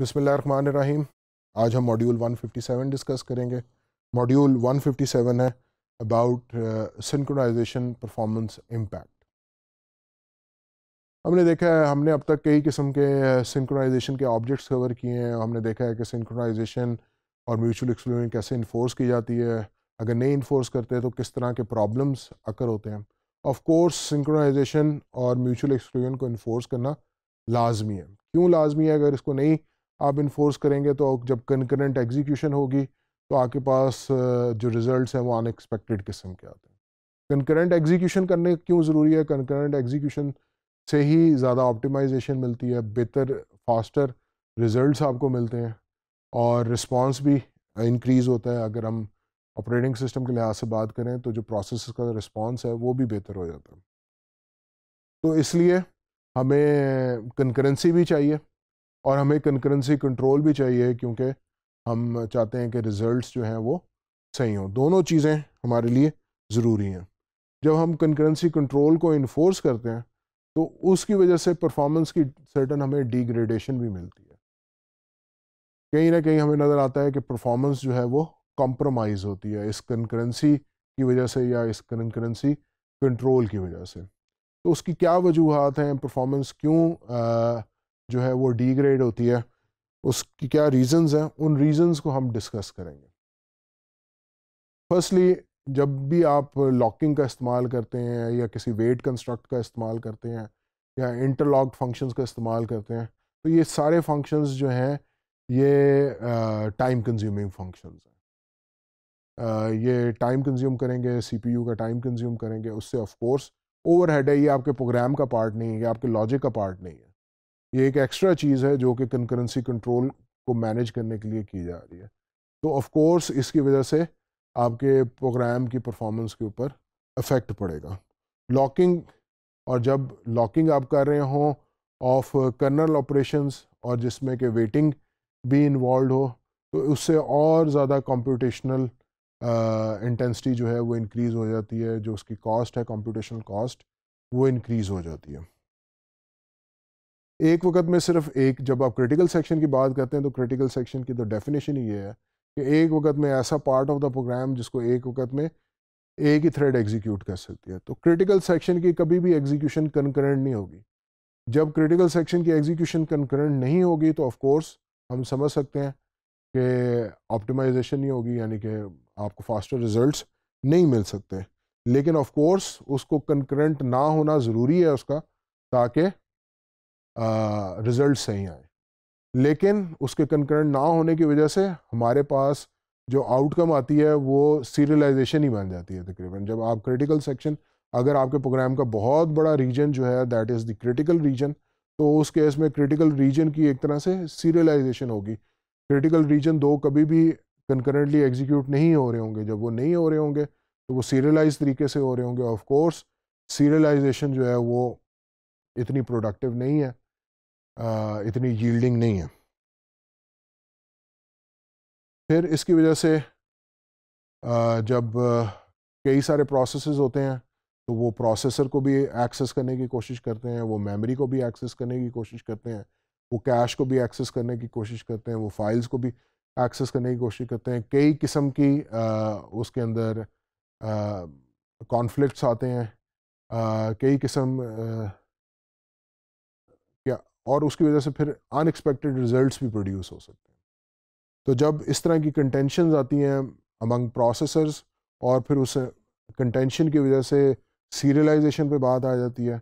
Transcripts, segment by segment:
बिसमीम आज हम मॉड्यूल 157 डिस्कस करेंगे मॉड्यूल 157 है अबाउट सिंक्रोनाइजेशन परफॉर्मेंस इम्पैक्ट हमने देखा है हमने अब तक कई किस्म के सिंक्रोनाइजेशन uh, के ऑब्जेक्ट्स कवर किए हैं हमने देखा है कि सिंक्रोनाइजेशन और म्यूचुअल एक्सप्लेनिंग कैसे इन्फोर्स की जाती है अगर नहीं इन्फोर्स करते तो किस तरह के प्रॉब्लम्स अकर होते हैं ऑफ कोर्स सिंक्रोनाइजेशन और म्यूचुअल एक्सक्लूजन को इन्फोर्स करना लाजमी है क्यों लाजमी है अगर इसको नहीं आप इन्फोर्स करेंगे तो जब कंकरेंट एग्जीक्यूशन होगी तो आपके पास जो रिज़ल्ट हैं वो अनएक्सपेक्टेड किस्म के आते हैं कंकरेंट एग्जीक्यूशन करने क्यों ज़रूरी है कंकरेंट एग्जीक्यूशन से ही ज़्यादा ऑप्टिमाइजेशन मिलती है बेहतर फास्टर रिज़ल्ट आपको मिलते हैं और रिस्पॉन्स भी इंक्रीज़ होता है अगर हम ऑपरेटिंग सिस्टम के लिहाज से बात करें तो जो प्रोसेस का रिस्पॉन्स है वो भी बेहतर हो जाता है तो इसलिए हमें कंकरेंसी भी चाहिए और हमें कंकरेंसी कंट्रोल भी चाहिए क्योंकि हम चाहते हैं कि रिज़ल्ट जो हैं वो सही हों दोनों चीज़ें हमारे लिए ज़रूरी हैं जब हम कंकरेंसी कंट्रोल को इन्फोर्स करते हैं तो उसकी वजह से परफॉर्मेंस की सर्टन हमें डिग्रेडेशन भी मिलती है कहीं ना कहीं हमें नज़र आता है कि परफॉर्मेंस जो है वो कॉम्प्रोमाइज़ होती है इस कंकरेंसी की वजह से या इस कंकरेंसी कंट्रोल की वजह से तो उसकी क्या वजूहत हैं परफॉर्मेंस क्यों जो है वो डीग्रेड होती है उसकी क्या रीज़न्स हैं उन रीज़न्स को हम डिस्कस करेंगे फर्स्टली जब भी आप लॉकिंग का इस्तेमाल करते हैं या किसी वेट कंस्ट्रक्ट का इस्तेमाल करते हैं या इंटरलॉक्ड फंक्शंस का इस्तेमाल करते हैं तो ये सारे फंक्शंस जो हैं ये टाइम कंज्यूमिंग फंक्शन हैं ये टाइम कंज्यूम करेंगे सीपीयू का टाइम कंज्यूम करेंगे उससे ऑफकोर्स ओवर ओवरहेड है ये आपके प्रोग्राम का पार्ट नहीं है ये आपके लॉजिक का पार्ट नहीं है ये एक एक्स्ट्रा चीज़ है जो कि कंकरेंसी कंट्रोल को मैनेज करने के लिए की जा रही है तो ऑफ कोर्स इसकी वजह से आपके प्रोग्राम की परफॉर्मेंस के ऊपर अफेक्ट पड़ेगा लॉकिंग और जब लॉकिंग आप कर रहे हों ऑफ कर्नल ऑपरेशंस और जिसमें कि वेटिंग भी इन्वॉल्व हो तो उससे और ज़्यादा कॉम्पिटिशनल इंटेंसिटी जो है वो इंक्रीज़ हो जाती है जो उसकी कॉस्ट है कॉम्पिटिशनल कॉस्ट वो इंक्रीज़ हो जाती है एक वक्त में सिर्फ एक जब आप क्रिटिकल सेक्शन की बात करते हैं तो क्रिटिकल सेक्शन की तो डेफिनेशन ही ये है कि एक वक्त में ऐसा पार्ट ऑफ द प्रोग्राम जिसको एक वक्त में एक ही थ्रेड एग्जीक्यूट कर सकती है तो क्रिटिकल सेक्शन की कभी भी एग्जीक्यूशन कंकरेंट नहीं होगी जब क्रिटिकल सेक्शन की एग्जीक्यूशन कंकरेंट नहीं होगी तो ऑफ़कोर्स हम समझ सकते हैं कि ऑप्टिमाइजेशन नहीं होगी यानी कि आपको फास्टर रिजल्ट नहीं मिल सकते लेकिन ऑफ़कोर्स उसको कंकरेंट ना होना ज़रूरी है उसका ताकि रिज़ल्ट सही आए लेकिन उसके कंकरेंट ना होने की वजह से हमारे पास जो आउटकम आती है वो सीरियलाइजेशन ही बन जाती है तकरीबन जब आप क्रिटिकल सेक्शन अगर आपके प्रोग्राम का बहुत बड़ा रीजन जो है that is the critical region तो उस केस में क्रिटिकल रीजन की एक तरह से सीरियलाइजेशन होगी क्रिटिकल रीजन दो कभी भी कंकरेंटली एग्जीक्यूट नहीं हो रहे होंगे जब वो नहीं हो रहे होंगे तो वो सीरियलाइज तरीके से हो रहे होंगे ऑफ कोर्स सीरियलाइजेशन जो है वो इतनी प्रोडक्टिव नहीं है इतनी यील्डिंग नहीं है फिर इसकी वजह से जब कई सारे प्रोसेसेस होते हैं तो वो प्रोसेसर को भी एक्सेस करने की कोशिश करते हैं वो मेमोरी को भी एक्सेस करने की कोशिश करते हैं वो कैश को भी एक्सेस करने की कोशिश करते हैं वो फाइल्स को भी एक्सेस करने की कोशिश करते हैं कई किस्म की आ, उसके अंदर कॉन्फ्लिक्ट्स आते हैं कई किस्म और उसकी वजह से फिर अनएक्सपेक्टेड रिजल्ट्स भी प्रोड्यूस हो सकते हैं तो जब इस तरह की कंटेंशन आती हैं अमंग प्रोसेसर्स और फिर उस कंटेंशन की वजह से सीरियलाइजेशन पे बात आ जाती है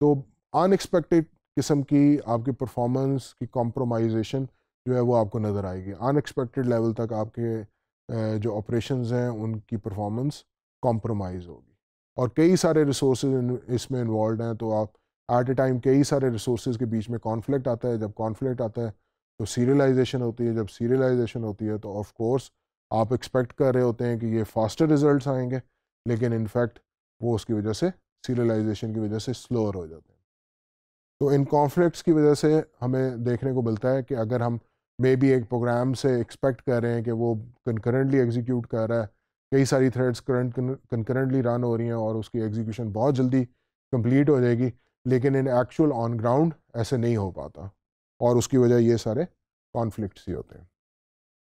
तो अनएक्सपेक्टेड किस्म की आपकी परफॉर्मेंस की कॉम्प्रोमाइजेशन जो है वो आपको नज़र आएगी अनएक्सपेक्टेड लेवल तक आपके जो ऑपरेशंस हैं उनकी परफॉर्मेंस कॉम्प्रोमाइज़ होगी और कई सारे रिसोर्स इसमें इन्वॉल्व हैं तो आप एट ए टाइम कई सारे रिसोर्स के बीच में कॉन्फ्लिक्ट आता है जब कॉन्फ्लिक्ट आता है तो सीरियलाइजेशन होती है जब सीरियलाइजेशन होती है तो ऑफ कोर्स आप एक्सपेक्ट कर रहे होते हैं कि ये फास्टर रिजल्ट्स आएंगे लेकिन इनफैक्ट वो उसकी वजह से सीरियलाइजेशन की वजह से स्लोअर हो जाते हैं तो इन कॉन्फ्लिक्ट्स की वजह से हमें देखने को मिलता है कि अगर हम मे बी एक प्रोग्राम से एक्सपेक्ट कर रहे हैं कि वो कंकरेंटली एग्जीक्यूट कर रहा है कई सारी थ्रेड्स करंट कंकरेंटली रन हो रही हैं और उसकी एग्जीक्यूशन बहुत जल्दी कंप्लीट हो जाएगी लेकिन इन एक्चुअल ऑन ग्राउंड ऐसे नहीं हो पाता और उसकी वजह ये सारे कॉन्फ्लिक्ट्स ही होते हैं